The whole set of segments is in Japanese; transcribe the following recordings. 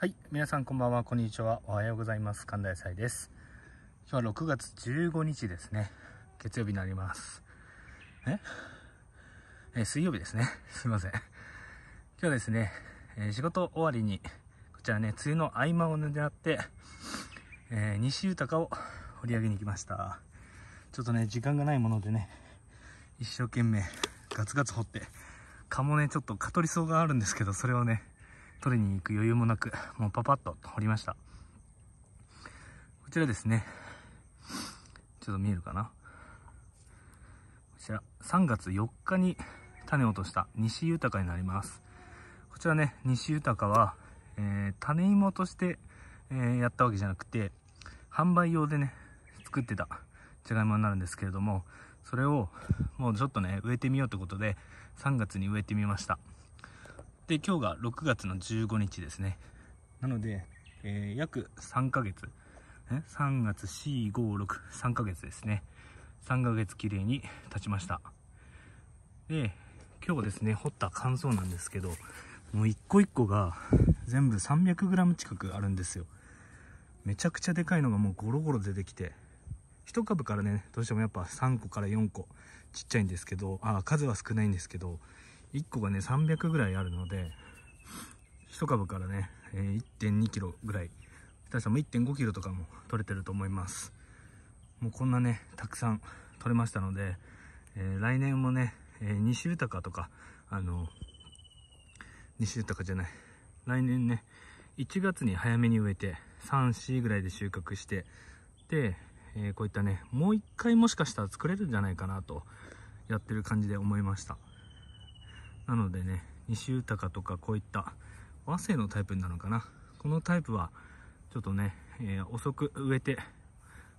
はい。皆さんこんばんは、こんにちは。おはようございます。神田野菜です。今日は6月15日ですね。月曜日になります。ええ水曜日ですね。すいません。今日はですね、え仕事終わりに、こちらね、梅雨の合間を狙って、えー、西豊を掘り上げに行きました。ちょっとね、時間がないものでね、一生懸命ガツガツ掘って、蚊もね、ちょっと蚊取り草があるんですけど、それをね、取りに行く余裕もなく、もうパパッと掘りました。こちらですね。ちょっと見えるかな。こちら、3月4日に種を落とした西豊になります。こちらね、西豊は、えー、種芋として、えー、やったわけじゃなくて、販売用でね、作ってたじゃがいもになるんですけれども、それをもうちょっとね、植えてみようということで、3月に植えてみました。で今日が6月の15日ですねなので、えー、約3ヶ月3月4563ヶ月ですね3ヶ月綺麗に経ちましたで今日ですね掘った感想なんですけどもう一個一個が全部 300g 近くあるんですよめちゃくちゃでかいのがもうゴロゴロ出てきて1株からねどうしてもやっぱ3個から4個ちっちゃいんですけどあ数は少ないんですけど1個がね300ぐらいあるので1株からね1 2 k g ぐらい下手したら1 5 k g とかも取れてると思いますもうこんなねたくさん取れましたので、えー、来年もね、えー、西豊かとかあの西豊かじゃない来年ね1月に早めに植えて34ぐらいで収穫してで、えー、こういったねもう1回もしかしたら作れるんじゃないかなとやってる感じで思いましたなのでね西豊とかこういった和製のタイプになるのかなこのタイプはちょっとね、えー、遅く植えて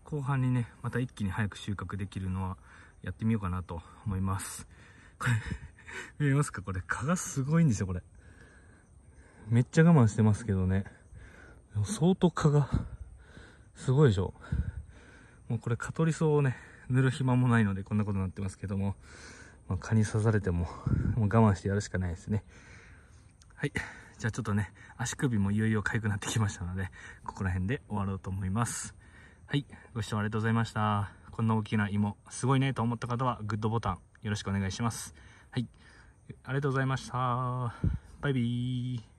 後半にねまた一気に早く収穫できるのはやってみようかなと思いますこれ 見えますかこれ蚊がすごいんですよこれめっちゃ我慢してますけどね相当蚊がすごいでしょもうこれ蚊取り草をね塗る暇もないのでこんなことになってますけどもまあ、蚊に刺されても もう我慢してやるしかないですね。はい。じゃあちょっとね、足首もいよいよ痒くなってきましたので、ここら辺で終わろうと思います。はい。ご視聴ありがとうございました。こんな大きな芋、すごいねと思った方は、グッドボタンよろしくお願いします。はい。ありがとうございました。バイビー。